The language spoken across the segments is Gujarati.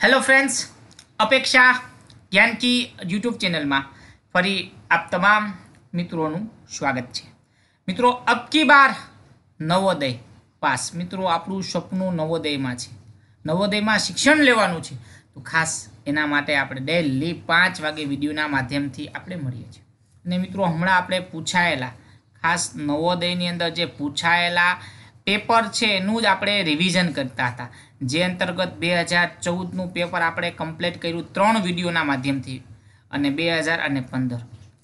હેલો ફ્રેન્ડ્સ અપેક્ષા જ્ઞાનકી યુટ્યુબ ચેનલમાં ફરી આપ તમામ મિત્રોનું સ્વાગત છે મિત્રો અબકી બાર નવોદય પાસ મિત્રો આપણું સપનું નવોદયમાં છે નવોદયમાં શિક્ષણ લેવાનું છે તો ખાસ એના માટે આપણે ડેલી પાંચ વાગે વિડીયોના માધ્યમથી આપણે મળીએ છીએ અને મિત્રો હમણાં આપણે પૂછાયેલા ખાસ નવોદયની અંદર જે પૂછાયેલા પેપર છે એનું જ આપણે રિવિઝન કરતા હતા જે અંતર્ગત બે હજાર ચૌદનું પેપર આપણે કમ્પ્લીટ કર્યું ત્રણ વિડીયોના માધ્યમથી અને બે હજાર અને પંદર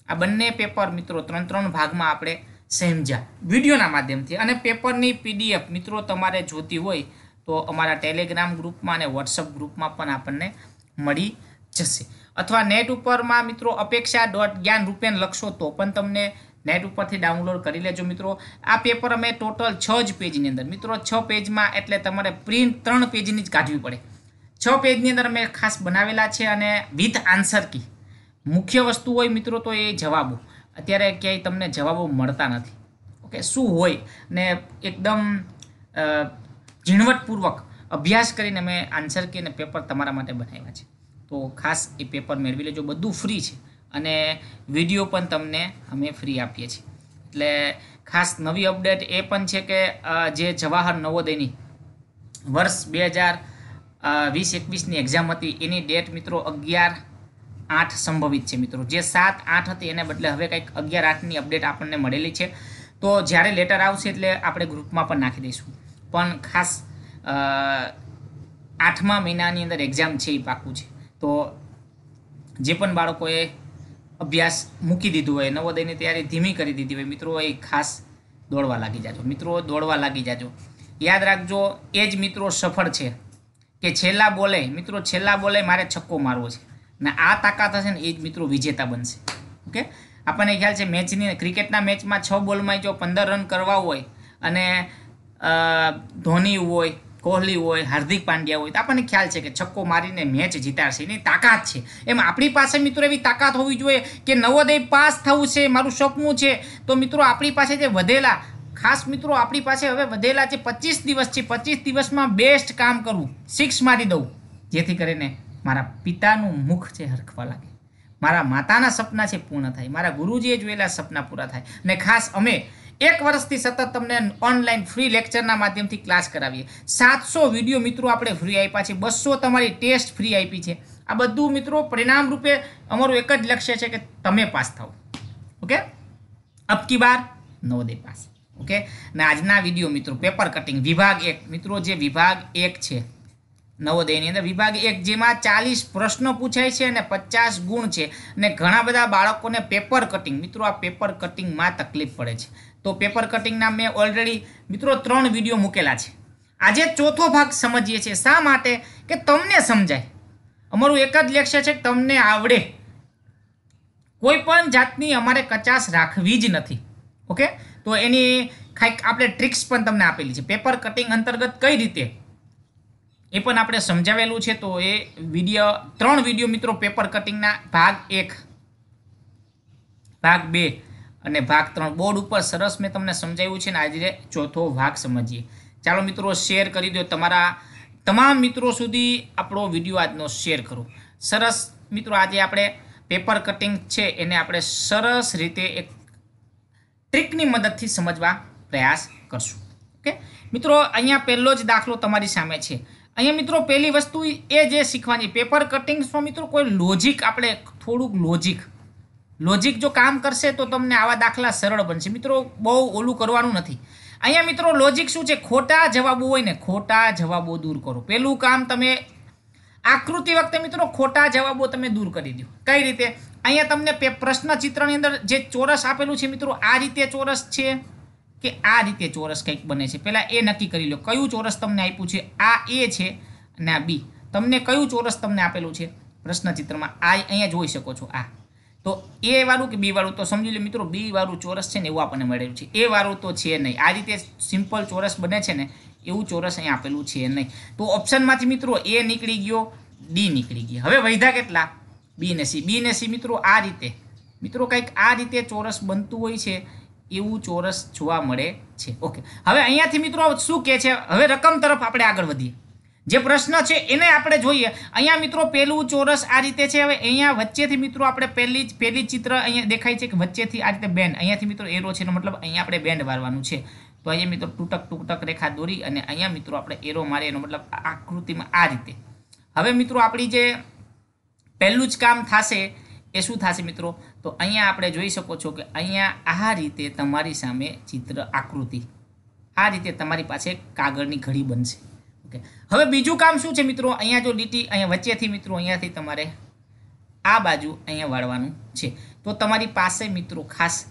આ બંને પેપર મિત્રો ત્રણ ત્રણ ભાગમાં આપણે સમજ્યા વિડીયોના માધ્યમથી અને પેપરની પીડીએફ મિત્રો તમારે જોતી હોય તો અમારા ટેલિગ્રામ ગ્રુપમાં અને વોટ્સઅપ ગ્રુપમાં પણ આપણને મળી જશે અથવા નેટ ઉપરમાં મિત્રો અપેક્ષા ડોટ જ્ઞાન રૂપેન લખશો તો પણ તમને નેટ ઉપરથી ડાઉનલોડ કરી લેજો મિત્રો આ પેપર અમે ટોટલ છ જ પેજની અંદર મિત્રો છ પેજમાં એટલે તમારે પ્રિન્ટ ત્રણ પેજની જ કાઢવી પડે છ પેજની અંદર અમે ખાસ બનાવેલા છે અને વિથ આન્સર કી મુખ્ય વસ્તુ હોય મિત્રો તો એ જવાબો અત્યારે ક્યાંય તમને જવાબો મળતા નથી ઓકે શું હોય ને એકદમ ઝીણવટપૂર્વક અભ્યાસ કરીને મેં આન્સર કીને પેપર તમારા માટે બનાવ્યા છે તો ખાસ એ પેપર મેળવી લેજો બધું ફ્રી છે અને વિડીયો પણ તમને અમે ફ્રી આપીએ છીએ એટલે ખાસ નવી અપડેટ એ પણ છે કે જે જવાહર નવોદયની વર્ષ બે હજાર વીસ એકવીસની એક્ઝામ હતી એની ડેટ મિત્રો અગિયાર આઠ સંભવિત છે મિત્રો જે સાત આઠ હતી એને બદલે હવે કંઈક અગિયાર આઠની અપડેટ આપણને મળેલી છે તો જ્યારે લેટર આવશે એટલે આપણે ગ્રુપમાં પણ નાખી દઈશું પણ ખાસ આઠમા મહિનાની અંદર એક્ઝામ છે એ પાકું છે તો જે પણ બાળકોએ અભ્યાસ મૂકી દીધું હોય નવોદયની તૈયારી ધીમી કરી દીધી હોય મિત્રો એ ખાસ દોડવા લાગી જાજો મિત્રો દોડવા લાગી જાજો યાદ રાખજો એ જ મિત્રો સફળ છે કે છેલ્લા બોલે મિત્રો છેલ્લા બોલે મારે છક્કો મારવો છે ને આ તાકાત હશે ને એ જ મિત્રો વિજેતા બનશે ઓકે આપણને ખ્યાલ છે મેચની ક્રિકેટના મેચમાં છ બોલમાં જો પંદર રન કરવા હોય અને ધોની હોય કોહલી હોય હાર્દિક પાંડ્યા હોય તો આપણને ખ્યાલ છે કે છક્કો મારીને મેચ જીતાડશે એની તાકાત છે એમ આપણી પાસે મિત્રો એવી તાકાત હોવી જોઈએ કે નવોદય પાસ થવું છે મારું સપનું છે તો મિત્રો આપણી પાસે જે વધેલા ખાસ મિત્રો આપણી પાસે હવે વધેલા છે પચીસ દિવસ છે પચીસ દિવસમાં બેસ્ટ કામ કરવું સિક્સ મારી દઉં જેથી કરીને મારા પિતાનું મુખ છે હરખવા લાગે મારા માતાના સપના છે પૂર્ણ થાય મારા ગુરુજીએ જોયેલા સપના પૂરા થાય અને ખાસ અમે એક વર્ષથી સતત તમને ઓનલાઈન ફ્રી લેક્ચરના માધ્યમથી ક્લાસ કરાવીએ સાતસો વિડીયો મિત્રો આપણે ફ્રી આપ્યા છે બસો તમારી ટેસ્ટ ફ્રી આપી છે આ બધું મિત્રો પરિણામ રૂપે અમારું એક જ લક્ષ્ય છે કે તમે પાસ થાવ ઓકે અબકી બાર નવોદય પાસ ઓકે ને આજના વિડીયો મિત્રો પેપર કટિંગ વિભાગ એક મિત્રો જે વિભાગ એક છે નવોદયની અંદર વિભાગ એક જેમાં ચાલીસ પ્રશ્નો પૂછાય છે અને પચાસ ગુણ છે અને ઘણા બધા બાળકોને પેપર કટિંગ મિત્રો આ પેપર કટિંગમાં તકલીફ પડે છે તો પેપર કટિંગના મેં ઓલરેડી મિત્રો ત્રણ વિડીયો મૂકેલા છે આજે ચોથો ભાગ સમજીએ છીએ શા માટે કે તમને સમજાય અમારું એક જ લક્ષ્ય છે કે તમને આવડે કોઈ પણ જાતની અમારે કચાશ રાખવી જ નથી ઓકે તો એની ખાઈ આપણે ટ્રિક્સ પણ તમને આપેલી છે પેપર કટિંગ અંતર્ગત કઈ રીતે એ પણ આપણે સમજાવેલું છે તો એ વિડીયો ત્રણ વિડીયો મિત્રો પેપર કટિંગના ભાગ એક ભાગ બે અને ભાગ ત્રણ બોર્ડ ઉપર સરસ મેં તમને સમજાવ્યું છે ને આજે ચોથો ભાગ સમજીએ ચાલો મિત્રો શેર કરી દો તમારા તમામ મિત્રો સુધી આપણો વિડીયો આજનો શેર કરો સરસ મિત્રો આજે આપણે પેપર કટિંગ છે એને આપણે સરસ રીતે એક ટ્રીકની મદદથી સમજવા પ્રયાસ કરશું ઓકે મિત્રો અહીંયા પહેલો જ દાખલો તમારી સામે છે અહીંયા મિત્રો પહેલી વસ્તુ એ જે શીખવાની પેપર કટિંગ્સમાં મિત્રો કોઈ લોજિક આપણે થોડુંક લોજિક લોજિક જો કામ કરશે તો તમને આવા દાખલા સરળ બનશે મિત્રો બહુ ઓલું કરવાનું નથી અહીંયા મિત્રો લોજિક શું છે ખોટા જવાબો હોય ને ખોટા જવાબો દૂર કરો પહેલું કામ તમે આકૃતિ વખતે મિત્રો ખોટા જવાબો તમે દૂર કરી દો કઈ રીતે અહીંયા તમને પ્રશ્ન ચિત્રની અંદર જે ચોરસ આપેલું છે મિત્રો આ રીતે ચોરસ છે કે આ રીતે ચોરસ કંઈક બને છે પહેલાં એ નક્કી કરી લો કયું ચોરસ તમને આપ્યું છે આ એ છે અને આ બી તમને કયું ચોરસ તમને આપેલું છે પ્રશ્ન ચિત્રમાં આ અહીંયા જોઈ શકો છો આ તો એ વાળું કે બી વાળું તો સમજી લો મિત્રો બી વાળું ચોરસ છે ને એવું આપણને મળેલું છે એ વાળું તો છે નહીં આ રીતે સિમ્પલ ચોરસ બને છે ને એવું ચોરસ અહીં આપેલું છે નહીં તો ઓપ્શનમાંથી મિત્રો એ નીકળી ગયો ડી નીકળી ગયો હવે વૈધા કેટલા બી ને સી બી ને સી મિત્રો આ રીતે મિત્રો કંઈક આ રીતે ચોરસ બનતું હોય છે એવું ચોરસ જોવા મળે છે ઓકે હવે અહીંયાથી મિત્રો શું કહે છે હવે રકમ તરફ આપણે આગળ વધીએ જે પ્રશ્ન છે એને આપણે જોઈએ અહીંયા મિત્રો પહેલું ચોરસ આ રીતે છે હવે અહીંયા વચ્ચેથી મિત્રો આપણે પહેલી પહેલી ચિત્ર અહીંયા દેખાય છે કે વચ્ચેથી આ રીતે બેન્ડ અહીંયાથી મિત્રો એરો છે એનો મતલબ અહીંયા આપણે બેન્ડ વારવાનું છે તો અહીંયા મિત્રો તૂટક તૂટક રેખા દોરી અને અહીંયા મિત્રો આપણે એરો મારે એનો મતલબ આકૃતિમાં આ રીતે હવે મિત્રો આપણી જે પહેલું જ કામ થશે એ શું થશે મિત્રો તો અહીંયા આપણે જોઈ શકો છો કે અહીંયા આ રીતે તમારી સામે ચિત્ર આકૃતિ આ રીતે તમારી પાસે કાગળની ઘડી બનશે ઓકે હવે બીજું કામ શું છે મિત્રો અહીંયા જો લીટી અહીંયા વચ્ચેથી મિત્રો અહીંયાથી તમારે આ બાજુ અહીંયા વાળવાનું છે તો તમારી પાસે મિત્રો ખાસ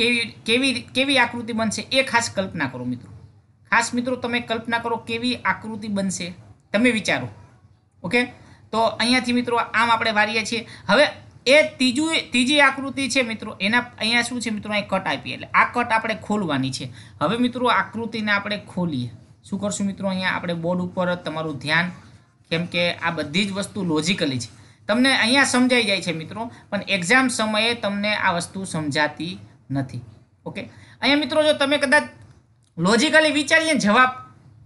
કેવી કેવી કેવી આકૃતિ બનશે એ ખાસ કલ્પના કરો મિત્રો ખાસ મિત્રો તમે કલ્પના કરો કેવી આકૃતિ બનશે તમે વિચારો ઓકે તો અહીંયાથી મિત્રો આમ આપણે વારીએ છીએ હવે એ ત્રીજું ત્રીજી આકૃતિ છે મિત્રો એના અહીંયા શું છે મિત્રો અહીં કટ આપીએ એટલે આ કટ આપણે ખોલવાની છે હવે મિત્રો આકૃતિને આપણે ખોલીએ શું કરશું મિત્રો અહીંયા આપણે બોર્ડ ઉપર તમારું ધ્યાન કેમ કે આ બધી જ વસ્તુ લોજિકલી છે તમને અહીંયા સમજાઈ જાય છે મિત્રો પણ એક્ઝામ સમયે તમને આ વસ્તુ સમજાતી નથી ઓકે અહીંયા મિત્રો જો તમે કદાચ લોજિકલી વિચારીને જવાબ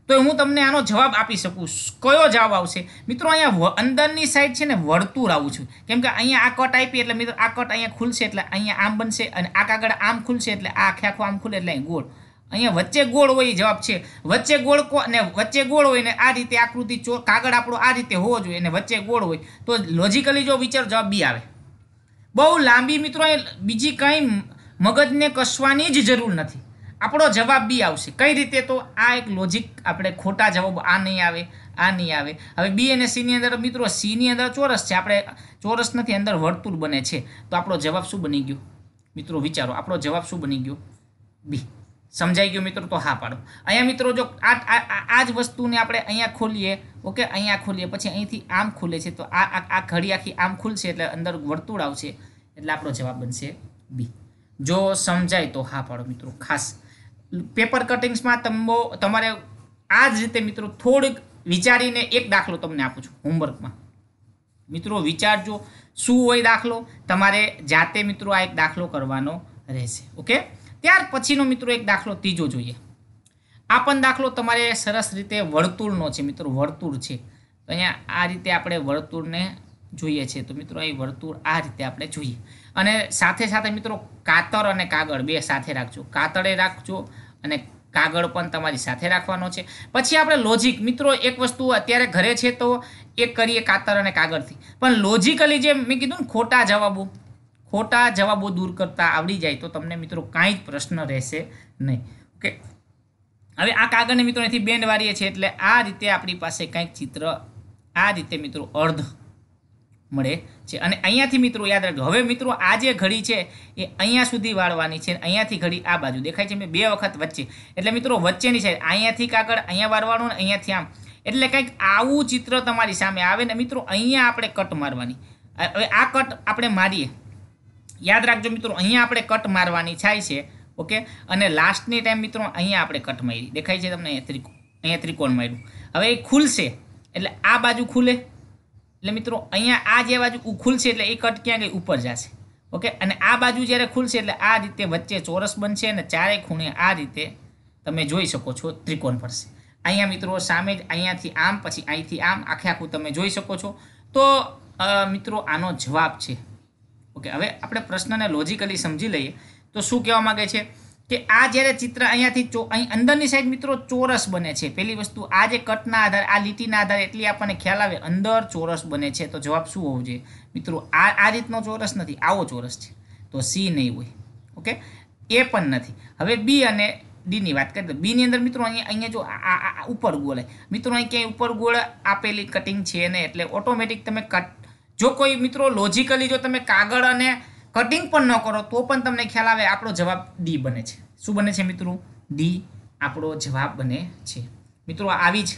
તો હું તમને આનો જવાબ આપી શકું કયો જવાબ આવશે મિત્રો અહીંયા અંદરની સાઈડ છે ને વર્તુળ આવું છું કેમ કે અહીંયા આ કટ આપી એટલે મિત્રો આ કટ અહીંયા ખુલશે એટલે અહીંયા આમ બનશે અને આ કાગળ આમ ખુલશે એટલે આ આખે આખું આમ ખુલે એટલે અહીં ગોળ અહીંયા વચ્ચે ગોળ હોય એ જવાબ છે વચ્ચે ગોળ ને વચ્ચે ગોળ હોય ને આ રીતે આકૃતિ ચો કાગળ આપણો આ રીતે હોવો જોઈએ અને વચ્ચે ગોળ હોય તો લોજિકલી જો વિચાર જવાબ બી આવે બહુ લાંબી મિત્રો બીજી કંઈ મગજને કસવાની જ જરૂર નથી આપણો જવાબ બી આવશે કઈ રીતે તો આ એક લોજિક આપણે ખોટા જવાબ આ નહીં આવે આ નહીં આવે હવે બી અને સીની અંદર મિત્રો સીની અંદર ચોરસ છે આપણે ચોરસ નથી અંદર વર્તુળ બને છે તો આપણો જવાબ શું બની ગયો મિત્રો વિચારો આપણો જવાબ શું બની ગયો બી સમજાઈ ગયું મિત્રો તો હા પાડો અહીંયા મિત્રો જો આ આ જ વસ્તુને આપણે અહીંયા ખોલીએ ઓકે અહીંયા ખોલીએ પછી અહીંથી આમ ખુલે છે તો આ આ ઘડી આખી આમ ખુલશે એટલે અંદર વર્તુળ આવશે એટલે આપણો જવાબ બનશે બી જો સમજાય તો હા પાડો મિત્રો ખાસ પેપર કટિંગ્સમાં તમો તમારે આ જ રીતે મિત્રો થોડીક વિચારીને એક દાખલો તમને આપું છું હોમવર્કમાં મિત્રો વિચારજો શું હોય દાખલો તમારે જાતે મિત્રો આ એક દાખલો કરવાનો રહેશે ઓકે ત્યાર પછીનો મિત્રો એક દાખલો ત્રીજો જોઈએ આ પણ દાખલો તમારે સરસ રીતે વર્તુળનો છે મિત્રો વર્તુળ છે અહીંયા આ રીતે આપણે વર્તુળને જોઈએ છે તો મિત્રો અહીં વર્તુળ આ રીતે આપણે જોઈએ અને સાથે સાથે મિત્રો કાતર અને કાગળ બે સાથે રાખજો કાતરે રાખજો અને કાગળ પણ તમારી સાથે રાખવાનો છે પછી આપણે લોજિક મિત્રો એક વસ્તુ અત્યારે ઘરે છે તો એક કરીએ કાતર અને કાગળથી પણ લોજિકલી જે મેં કીધું ને ખોટા જવાબો ખોટા જવાબો દૂર કરતા આવડી જાય તો તમને મિત્રો કાંઈ જ પ્રશ્ન રહેશે નહીં ઓકે હવે આ કાગળને મિત્રો અહીંથી બેન્ડ વાળીએ છીએ એટલે આ રીતે આપણી પાસે કંઈક ચિત્ર આ રીતે મિત્રો અર્ધ મળે છે અને અહીંયાથી મિત્રો યાદ રાખજો હવે મિત્રો આ જે ઘડી છે એ અહીંયા સુધી વાળવાની છે અહીંયાથી ઘડી આ બાજુ દેખાય છે મેં બે વખત વચ્ચે એટલે મિત્રો વચ્ચેની સાઈડ અહીંયાથી કાગળ અહીંયા વાળવાનું ને અહીંયાથી આમ એટલે કંઈક આવું ચિત્ર તમારી સામે આવે ને મિત્રો અહીંયા આપણે કટ મારવાની હવે આ કટ આપણે મારીએ યાદ રાખજો મિત્રો અહીંયા આપણે કટ મારવાની થાય છે ઓકે અને લાસ્ટની ટાઈમ મિત્રો અહીંયા આપણે કટ મારી દેખાય છે તમને ત્રિકોણ અહીંયા ત્રિકોણ માર્યું હવે એ ખુલશે એટલે આ બાજુ ખુલે એટલે મિત્રો અહીંયા આ જે બાજુ ખુલશે એટલે એ કટ ક્યાં ગઈ ઉપર જશે ઓકે અને આ બાજુ જ્યારે ખુલશે એટલે આ રીતે વચ્ચે ચોરસ બનશે અને ચારે ખૂણે આ રીતે તમે જોઈ શકો છો ત્રિકોણ પડશે અહીંયા મિત્રો સામે જ અહીંયાથી આમ પછી અહીંથી આમ આખે આખું તમે જોઈ શકો છો તો મિત્રો આનો જવાબ છે ઓકે હવે આપણે પ્રશ્નને લોજિકલી સમજી લઈએ તો શું કહેવા માગે છે કે આ જ્યારે ચિત્ર અહીંયાથી ચો અહીં અંદરની સાઈડ મિત્રો ચોરસ બને છે પહેલી વસ્તુ આ જે કટના આધારે આ લીટીના આધારે એટલી આપણને ખ્યાલ આવે અંદર ચોરસ બને છે તો જવાબ શું હોવો જોઈએ મિત્રો આ આ રીતનો ચોરસ નથી આવો ચોરસ છે તો સી નહીં હોય ઓકે એ પણ નથી હવે બી અને ડીની વાત કરીએ તો બીની અંદર મિત્રો અહીંયા અહીંયા જો આ ઉપર ગોળ મિત્રો અહીં ક્યાંય ઉપર ગોળ આપેલી કટિંગ છે ને એટલે ઓટોમેટિક તમે કટ જો કોઈ મિત્રો લોજિકલી જો તમે કાગળ અને કટિંગ પણ ન કરો તો પણ તમને ખ્યાલ આવે આપણો જવાબ ડી બને છે શું બને છે મિત્રો ડી આપણો જવાબ બને છે મિત્રો આવી જ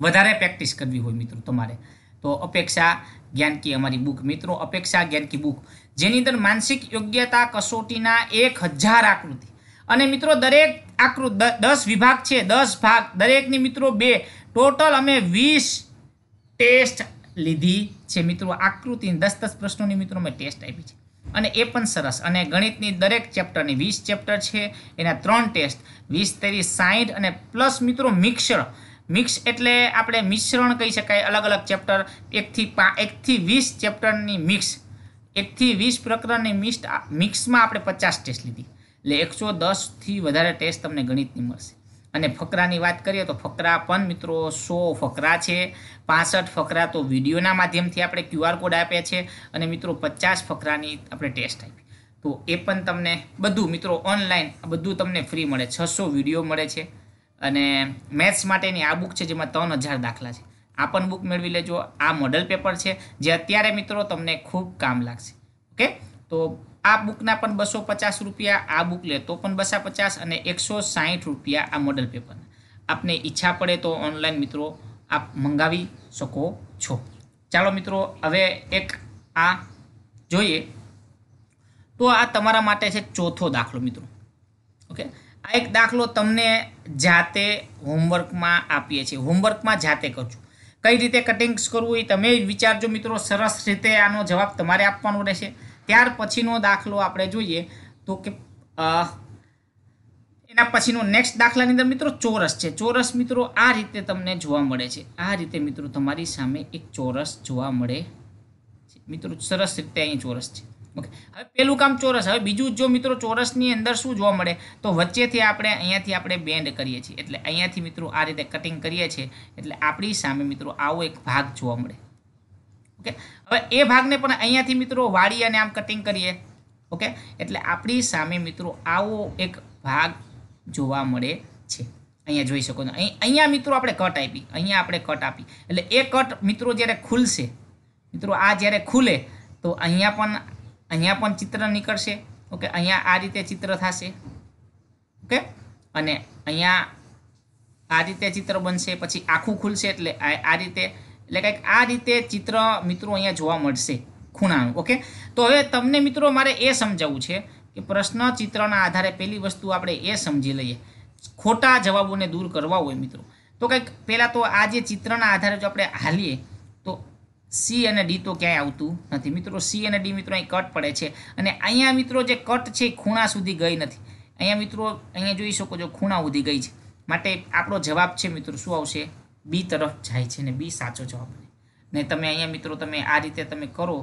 વધારે પ્રેક્ટિસ કરવી હોય મિત્રો તમારે તો અપેક્ષા જ્ઞાન કી અમારી બુક મિત્રો અપેક્ષા જ્ઞાન કી બુક જેની અંદર માનસિક યોગ્યતા કસોટીના એક હજાર આકૃતિ અને મિત્રો દરેક આકૃતિ દસ વિભાગ છે દસ ભાગ દરેકની મિત્રો બે ટોટલ અમે વીસ ટેસ્ટ લીધી જે મિત્રો આકૃતિની દસ દસ પ્રશ્નોની મિત્રો મેં ટેસ્ટ આપી છે અને એ પણ સરસ અને ગણિતની દરેક ચેપ્ટરની વીસ ચેપ્ટર છે એના ત્રણ ટેસ્ટ વીસ તેવી સાહીઠ અને પ્લસ મિત્રો મિક્સર મિક્સ એટલે આપણે મિશ્રણ કહી શકાય અલગ અલગ ચેપ્ટર એકથી પા એકથી વીસ ચેપ્ટરની મિક્સ એકથી વીસ પ્રકરણની મિક્સ મિક્સમાં આપણે પચાસ ટેસ્ટ લીધી એટલે એકસો દસથી વધારે ટેસ્ટ તમને ગણિતની મળશે અને ફકરાની વાત કરીએ તો ફકરા પણ મિત્રો સો ફકરા છે પાસઠ ફકરા તો વિડીયોના માધ્યમથી આપણે ક્યુઆર કોડ આપ્યા છે અને મિત્રો પચાસ ફકરાની આપણે ટેસ્ટ આપી તો એ પણ તમને બધું મિત્રો ઓનલાઈન બધું તમને ફ્રી મળે છસો વિડીયો મળે છે અને મેથ્સ માટેની આ બુક છે જેમાં ત્રણ હજાર દાખલા છે આ પણ બુક મેળવી લેજો આ મોડલ પેપર છે જે અત્યારે મિત્રો તમને ખૂબ કામ લાગશે ઓકે તો આ બુકના પણ બસો પચાસ રૂપિયા આ બુક લે તો પણ બસો પચાસ અને એકસો સાહીઠ રૂપિયા આ મોડલ પેપર આપને ઈચ્છા પડે તો ઓનલાઈન મિત્રો આપ મંગાવી શકો છો ચાલો મિત્રો હવે એક આ જોઈએ તો આ તમારા માટે છે ચોથો દાખલો મિત્રો ઓકે આ એક દાખલો તમને જાતે હોમવર્કમાં આપીએ છીએ હોમવર્કમાં જાતે કરજો કઈ રીતે કટિંગ્સ કરવું એ તમે વિચારજો મિત્રો સરસ રીતે આનો જવાબ તમારે આપવાનો રહેશે ત્યાર પછીનો દાખલો આપણે જોઈએ તો કે એના પછીનો નેક્સ્ટ દાખલાની અંદર મિત્રો ચોરસ છે ચોરસ મિત્રો આ રીતે તમને જોવા મળે છે આ રીતે મિત્રો તમારી સામે એક ચોરસ જોવા મળે છે મિત્રો સરસ રીતે અહીં ચોરસ છે ઓકે હવે પેલું કામ ચોરસ હવે બીજું જો મિત્રો ચોરસની અંદર શું જોવા મળે તો વચ્ચેથી આપણે અહીંયાથી આપણે બેન્ડ કરીએ છીએ એટલે અહીંયાથી મિત્રો આ રીતે કટિંગ કરીએ છીએ એટલે આપણી સામે મિત્રો આવો એક ભાગ જોવા મળે ઓકે હવે એ ભાગને પણ અહીંયાથી મિત્રો વાળી અને આમ કટિંગ કરીએ ઓકે એટલે આપણી સામે મિત્રો આવો એક ભાગ જોવા મળે છે અહીંયા જોઈ શકો છો અહીંયા મિત્રો આપણે કટ આપી અહીંયા આપણે કટ આપી એટલે એ કટ મિત્રો જ્યારે ખુલશે મિત્રો આ જ્યારે ખુલે તો અહીંયા પણ અહીંયા પણ ચિત્ર નીકળશે ઓકે અહીંયા આ રીતે ચિત્ર થશે ઓકે અને અહીંયા આ રીતે ચિત્ર બનશે પછી આખું ખુલશે એટલે આ રીતે એટલે કંઈક આ રીતે ચિત્ર મિત્રો અહીંયા જોવા મળશે ખૂણાનું ઓકે તો હવે તમને મિત્રો મારે એ સમજાવવું છે કે પ્રશ્ન ચિત્રના આધારે પહેલી વસ્તુ આપણે એ સમજી લઈએ ખોટા જવાબોને દૂર કરવા હોય મિત્રો તો કંઈક પહેલાં તો આ જે ચિત્રના આધારે જો આપણે હાલીએ તો સી અને ડી તો ક્યાંય આવતું નથી મિત્રો સી અને ડી મિત્રો અહીં કટ પડે છે અને અહીંયા મિત્રો જે કટ છે ખૂણા સુધી ગઈ નથી અહીંયા મિત્રો અહીંયા જોઈ શકો છો ખૂણા સુધી ગઈ છે માટે આપણો જવાબ છે મિત્રો શું આવશે બી તરફ જાય છે ને બી સાચો જવાબ બને ને તમે અહીંયા મિત્રો તમે આ રીતે તમે કરો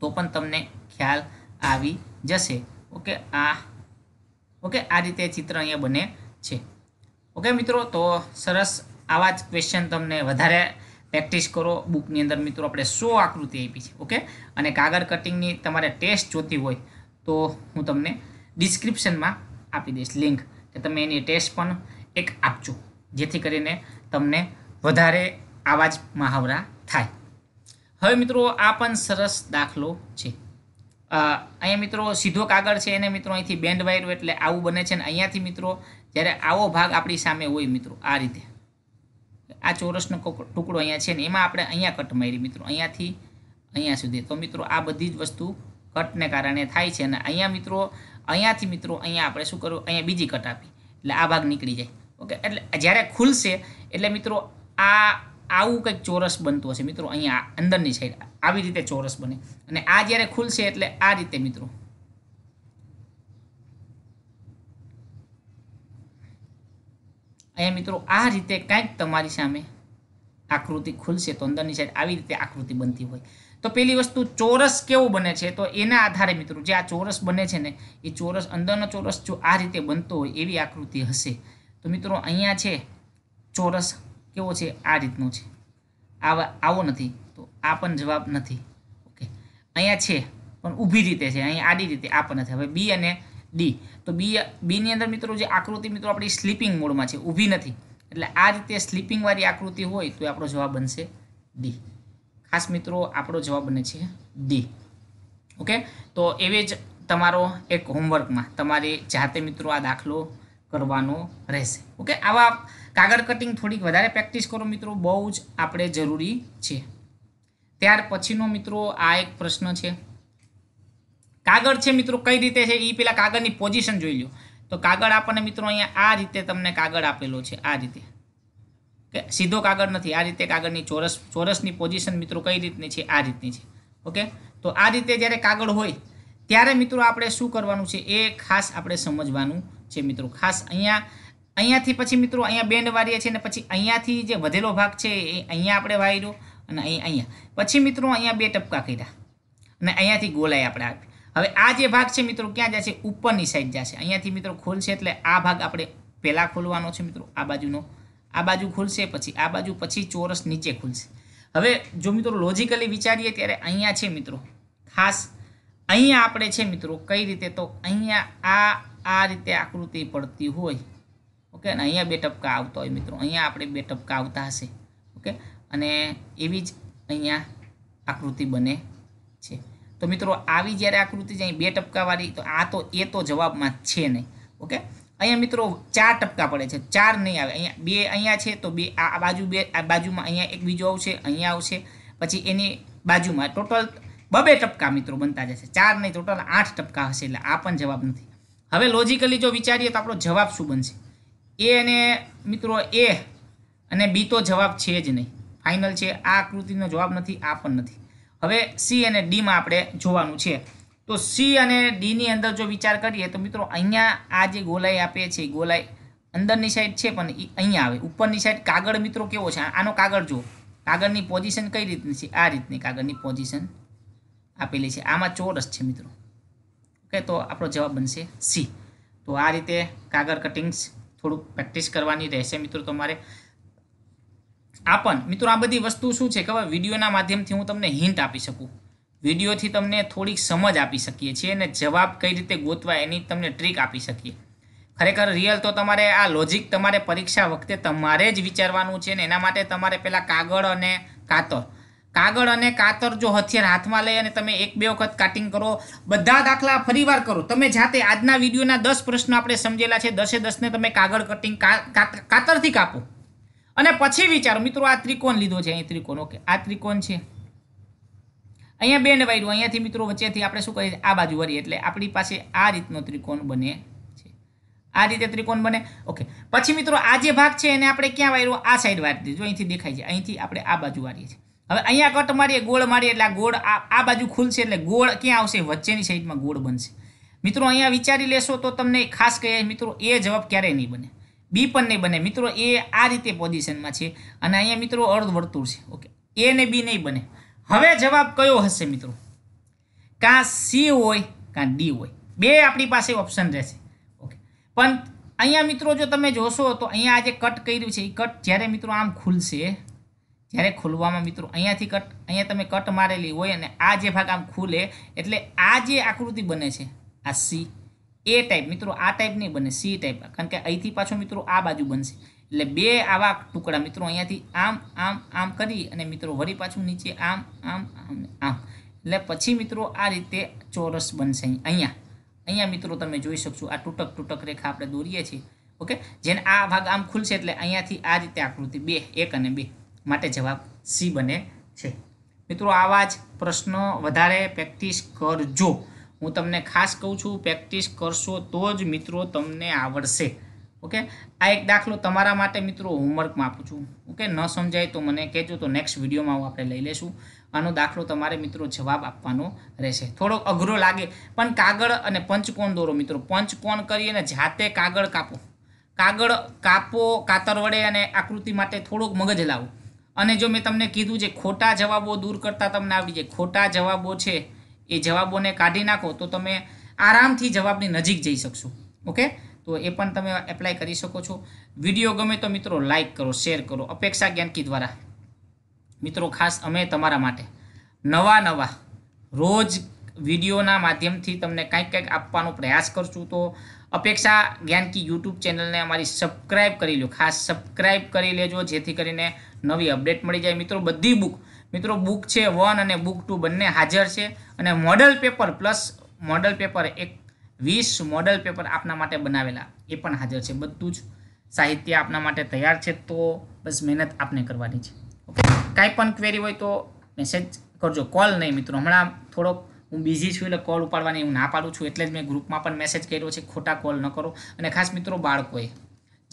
તો પણ તમને ખ્યાલ આવી જશે ઓકે આ ઓકે આ રીતે ચિત્ર અહીંયા બને છે ઓકે મિત્રો તો સરસ આવા જ ક્વેશ્ચન તમને વધારે પ્રેક્ટિસ કરો બુકની અંદર મિત્રો આપણે સો આકૃતિ આપી છે ઓકે અને કાગળ કટિંગની તમારે ટેસ્ટ જોતી હોય તો હું તમને ડિસ્ક્રિપ્શનમાં આપી દઈશ લિંક કે તમે એની ટેસ્ટ પણ એક આપજો જેથી કરીને તમને વધારે આવા જ મહાવરા થાય હવે મિત્રો આ પણ સરસ દાખલો છે અહીંયા મિત્રો સીધો કાગળ છે એને મિત્રો અહીંથી બેન્ડ વાયરું એટલે આવું બને છે ને અહીંયાથી મિત્રો જ્યારે આવો ભાગ આપણી સામે હોય મિત્રો આ રીતે આ ચોરસનો ટુકડો અહીંયા છે ને એમાં આપણે અહીંયા કટ મારી મિત્રો અહીંયાથી અહીંયા સુધી તો મિત્રો આ બધી જ વસ્તુ કટને કારણે થાય છે અને અહીંયા મિત્રો અહીંયાથી મિત્રો અહીંયા આપણે શું કરવું અહીંયા બીજી કટ આપી એટલે આ ભાગ નીકળી જાય ઓકે એટલે જ્યારે ખુલશે એટલે મિત્રો આ આવું કંઈક ચોરસ બનતું હશે મિત્રો અહીંયા અંદરની સાઈડ આવી રીતે ચોરસ બને અને આ જ્યારે ખુલશે એટલે આ રીતે મિત્રો અહીંયા મિત્રો આ રીતે કાંઈક તમારી સામે આકૃતિ ખુલશે તો અંદરની સાઈડ આવી રીતે આકૃતિ બનતી હોય તો પેલી વસ્તુ ચોરસ કેવું બને છે તો એના આધારે મિત્રો જે આ ચોરસ બને છે ને એ ચોરસ અંદરનો ચોરસ જો આ રીતે બનતો હોય એવી આકૃતિ હશે તો મિત્રો અહીંયા છે ચોરસ કેવો છે આ રીતનો છે આવા આવો નથી તો આ પણ જવાબ નથી ઓકે અહીંયા છે પણ ઊભી રીતે છે અહીંયા આડી રીતે આ પણ નથી હવે બી અને ડી તો બી બીની અંદર મિત્રો જે આકૃતિ મિત્રો આપણી સ્લીપિંગ મોડમાં છે ઊભી નથી એટલે આ રીતે સ્લીપિંગવાળી આકૃતિ હોય તો આપણો જવાબ બનશે ડી ખાસ મિત્રો આપણો જવાબ બને છે ડી ઓકે તો એવી જ તમારો એક હોમવર્કમાં તમારે જાતે મિત્રો આ દાખલો કરવાનો રહેશે ઓકે આવા કાગળ કટિંગ થોડીક વધારે પ્રેક્ટિસ કરો મિત્રો બહુ જ આપણે જરૂરી છે ત્યાર પછીનો મિત્રો આ એક પ્રશ્ન છે કાગળ છે મિત્રો કઈ રીતે છે એ પેલા કાગળની પોઝિશન જોઈ લો તો કાગળ આપણને મિત્રો અહીંયા આ રીતે તમને કાગળ આપેલો છે આ રીતે કે સીધો કાગળ નથી આ રીતે કાગળની ચોરસ ચોરસની પોઝિશન મિત્રો કઈ રીતની છે આ રીતની છે ઓકે તો આ રીતે જ્યારે કાગળ હોય ત્યારે મિત્રો આપણે શું કરવાનું છે એ ખાસ આપણે સમજવાનું છે મિત્રો ખાસ અહીંયા અહીંયાથી પછી મિત્રો અહીંયા બેન્ડ વાળીએ છીએ અને પછી અહીંયાથી જે વધેલો ભાગ છે એ અહીંયા આપણે વાયરો અને અહીં અહીંયા પછી મિત્રો અહીંયા બે ટપકા કર્યા અને અહીંયાથી ગોલાઈ આપણે આપી હવે આ જે ભાગ છે મિત્રો ક્યાં જશે ઉપરની સાઈડ જશે અહીંયાથી મિત્રો ખોલશે એટલે આ ભાગ આપણે પહેલાં ખોલવાનો છે મિત્રો આ બાજુનો આ બાજુ ખુલશે પછી આ બાજુ પછી ચોરસ નીચે ખુલશે હવે જો મિત્રો લોજિકલી વિચારીએ ત્યારે અહીંયા છે મિત્રો ખાસ અહીંયા આપણે છે મિત્રો કઈ રીતે તો અહીંયા આ આ રીતે આકૃતિ પડતી હોય ઓકે અને અહીંયા બે ટપકા આવતા હોય મિત્રો અહીંયા આપણે બે ટપકા આવતા હશે ઓકે અને એવી જ અહીંયા આકૃતિ બને છે તો મિત્રો આવી જ્યારે આકૃતિ અહીં બે ટપકાવાળી તો આ તો એ તો જવાબમાં છે નહીં ઓકે અહીંયા મિત્રો ચાર ટપકા પડે છે ચાર નહીં આવે અહીંયા બે અહીંયા છે તો બે આ બાજુ બે આ બાજુમાં અહીંયા એક બીજો આવશે અહીંયા આવશે પછી એની બાજુમાં ટોટલ બબે ટપકા મિત્રો બનતા જશે ચાર નહીં ટોટલ આઠ ટપકા હશે એટલે આ પણ જવાબ નથી હવે લોજિકલી જો વિચારીએ તો આપણો જવાબ શું બનશે એ અને મિત્રો એ અને બી તો જવાબ છે જ નહીં ફાઇનલ છે આ આકૃતિનો જવાબ નથી આ પણ નથી હવે સી અને ડીમાં આપણે જોવાનું છે તો સી અને ડીની અંદર જો વિચાર કરીએ તો મિત્રો અહીંયા આ જે ગોલાઈ આપે છે ગોલાઈ અંદરની સાઈડ છે પણ અહીંયા આવે ઉપરની સાઈડ કાગળ મિત્રો કેવો છે આનો કાગળ જુઓ કાગળની પોઝિશન કઈ રીતની છે આ રીતની કાગળની પોઝિશન આપેલી છે આમાં ચોરસ છે મિત્રો ઓકે તો આપણો જવાબ બનશે સી તો આ રીતે કાગળ કટિંગ્સ થોડુંક પ્રેક્ટિસ કરવાની રહેશે મિત્રો તમારે આ પણ મિત્રો આ બધી વસ્તુ શું છે ખબર વિડીયોના માધ્યમથી હું તમને હિન્ટ આપી શકું વિડીયોથી તમને થોડીક સમજ આપી શકીએ છીએ અને જવાબ કઈ રીતે ગોતવા એની તમને ટ્રીક આપી શકીએ ખરેખર રિયલ તો તમારે આ લોજિક તમારે પરીક્ષા વખતે તમારે જ વિચારવાનું છે ને એના માટે તમારે પહેલાં કાગળ અને કાતર કાગળ અને કાતર જો હથિયાર હાથમાં લઈ અને તમે એક બે વખત કાટિંગ કરો બધા દાખલા ફરીવાર કરો તમે જાતે આજના વિડીયોના દસ પ્રશ્નો આપણે સમજેલા છે દસે દસને તમે કાગળ કટિંગ કાતરથી કાપો અને પછી વિચારો મિત્રો આ ત્રિકોણ લીધો છે અહીં ત્રિકોણ ઓકે આ ત્રિકોણ છે અહીંયા બેન્ડ વાયરું અહીંયાથી મિત્રો વચ્ચેથી આપણે શું કરીએ આ બાજુ વરીએ એટલે આપણી પાસે આ રીતનો ત્રિકોણ બને છે આ રીતે ત્રિકોણ બને ઓકે પછી મિત્રો આ જે ભાગ છે એને આપણે ક્યાં વાયરો આ સાઈડ વારી દીધો અહીંથી દેખાય છે અહીંથી આપણે આ બાજુ વારીએ છીએ હવે અહીંયા કટ મારીએ ગોળ મારીએ એટલે આ ગોળ આ બાજુ ખુલશે એટલે ગોળ ક્યાં આવશે વચ્ચેની સાઈડમાં ગોળ બનશે મિત્રો અહીંયા વિચારી લેશો તો તમને ખાસ કહે મિત્રો એ જવાબ ક્યારેય નહીં બને બી પણ નહીં બને મિત્રો એ આ રીતે પોઝિશનમાં છે અને અહીંયા મિત્રો અર્ધ વર્તુળ છે ઓકે એ ને બી નહીં બને હવે જવાબ કયો હશે મિત્રો કાં સી હોય કાં ડી હોય બે આપણી પાસે ઓપ્શન રહેશે ઓકે પણ અહીંયા મિત્રો જો તમે જોશો તો અહીંયા આ જે કટ કર્યું છે એ કટ જ્યારે મિત્રો આમ ખુલશે જ્યારે ખોલવામાં મિત્રો અહીંયાથી કટ અહીંયા તમે કટ મારેલી હોય અને આ જે ભાગ આમ ખુલે એટલે આ જે આકૃતિ બને છે આ સી એ ટાઈપ મિત્રો આ ટાઈપ નહીં બને સી ટાઈપ કારણ કે અહીંથી પાછો મિત્રો આ બાજુ બનશે એટલે બે આવા ટુકડા મિત્રો અહીંયાથી આમ આમ આમ કરી અને મિત્રો વળી પાછું નીચે આમ આમ આમ આમ એટલે પછી મિત્રો આ રીતે ચોરસ બનશે અહીંયા અહીંયા મિત્રો તમે જોઈ શકશો આ તૂટક તૂટક રેખા આપણે દોરીએ છીએ ઓકે જેને આ ભાગ આમ ખુલશે એટલે અહીંયાથી આ રીતે આકૃતિ બે એક અને બે માટે જવાબ સી બને છે મિત્રો આવા જ પ્રશ્નો વધારે પ્રેક્ટિસ કરજો હું તમને ખાસ કહું છું પ્રેક્ટિસ કરશો તો જ મિત્રો તમને આવડશે ઓકે આ એક દાખલો તમારા માટે મિત્રો હોમવર્કમાં આપું છું ઓકે ન સમજાય તો મને કહેજો તો નેક્સ્ટ વિડીયોમાં હું આપણે લઈ લેશું આનો દાખલો તમારે મિત્રો જવાબ આપવાનો રહેશે થોડો અઘરો લાગે પણ કાગળ અને પંચકોણ દોરો મિત્રો પંચકોણ કરી અને જાતે કાગળ કાપો કાગળ કાપો કાતર વડે અને આકૃતિ માટે થોડોક મગજ લાવો અને જો મેં તમને કીધું છે ખોટા જવાબો દૂર કરતા તમને આવડી જાય ખોટા જવાબો છે એ જવાબોને કાઢી નાખો તો તમે આરામથી જવાબની નજીક જઈ શકશો ઓકે તો એ પણ તમે એપ્લાય કરી શકો છો વિડીયો ગમે તો મિત્રો લાઇક કરો શેર કરો અપેક્ષા જ્ઞાનકી દ્વારા મિત્રો ખાસ અમે તમારા માટે નવા નવા રોજ વિડીયોના માધ્યમથી તમને કંઈક કંઈક આપવાનો પ્રયાસ કરશું તો અપેક્ષા જ્ઞાન કી યુટ્યુબ ચેનલને અમારી સબસ્ક્રાઈબ કરી લો ખાસ સબસ્ક્રાઈબ કરી લેજો જેથી કરીને નવી અપડેટ મળી જાય મિત્રો બધી બુક મિત્રો બુક છે વન અને બુક ટુ બંને હાજર છે અને model paper plus model paper એક વીસ મોડલ પેપર આપના માટે બનાવેલા એ પણ હાજર છે બધું જ સાહિત્ય આપના માટે તૈયાર છે તો બસ મહેનત આપને કરવાની છે ઓકે કાંઈ પણ ક્વેરી હોય તો મેસેજ કરજો કોલ નહીં મિત્રો હમણાં થોડોક હું બિઝી છું એટલે કોલ ઉપાડવાની હું ના પાડું છું એટલે જ મેં ગ્રુપમાં પણ મેસેજ કર્યો છે ખોટા કોલ ન કરો અને ખાસ મિત્રો બાળકોએ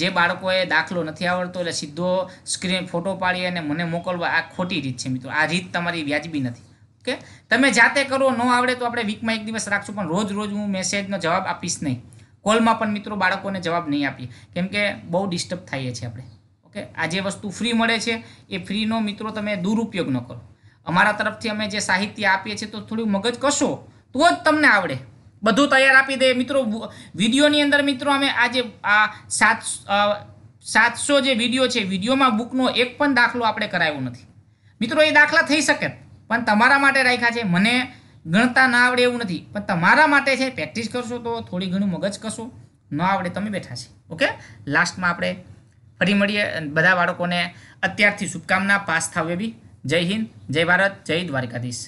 જે બાળકોએ દાખલો નથી આવડતો એટલે સીધો સ્ક્રીન ફોટો પાડી અને મને મોકલવા આ ખોટી રીત છે મિત્રો આ રીત તમારી વ્યાજબી નથી ઓકે તમે જાતે કરો ન આવડે તો આપણે વીકમાં એક દિવસ રાખશું પણ રોજ રોજ હું મેસેજનો જવાબ આપીશ નહીં કોલમાં પણ મિત્રો બાળકોને જવાબ નહીં આપીએ કેમ કે બહુ ડિસ્ટર્બ થઈએ છીએ આપણે ઓકે આ જે વસ્તુ ફ્રી મળે છે એ ફ્રીનો મિત્રો તમે દુરુપયોગ ન કરો અમારા તરફથી અમે જે સાહિત્ય આપીએ છીએ તો થોડું મગજ કશો તો જ તમને આવડે બધું તૈયાર આપી દે મિત્રો વિડીયોની અંદર મિત્રો અમે આજે આ સાત સાતસો જે વિડીયો છે વિડીયોમાં બુકનો એક પણ દાખલો આપણે કરાવ્યો નથી મિત્રો એ દાખલા થઈ શકે પણ તમારા માટે રાખ્યા છે મને ગણતા ના આવડે એવું નથી પણ તમારા માટે છે પ્રેક્ટિસ કરશો તો થોડી ઘણી મગજ કશો ન આવડે તમે બેઠા છે ઓકે લાસ્ટમાં આપણે ફરી મળીએ બધા બાળકોને અત્યારથી શુભકામના પાસ થાવ બી જય હિન્દ જય ભારત જય દ્વારકાધીશ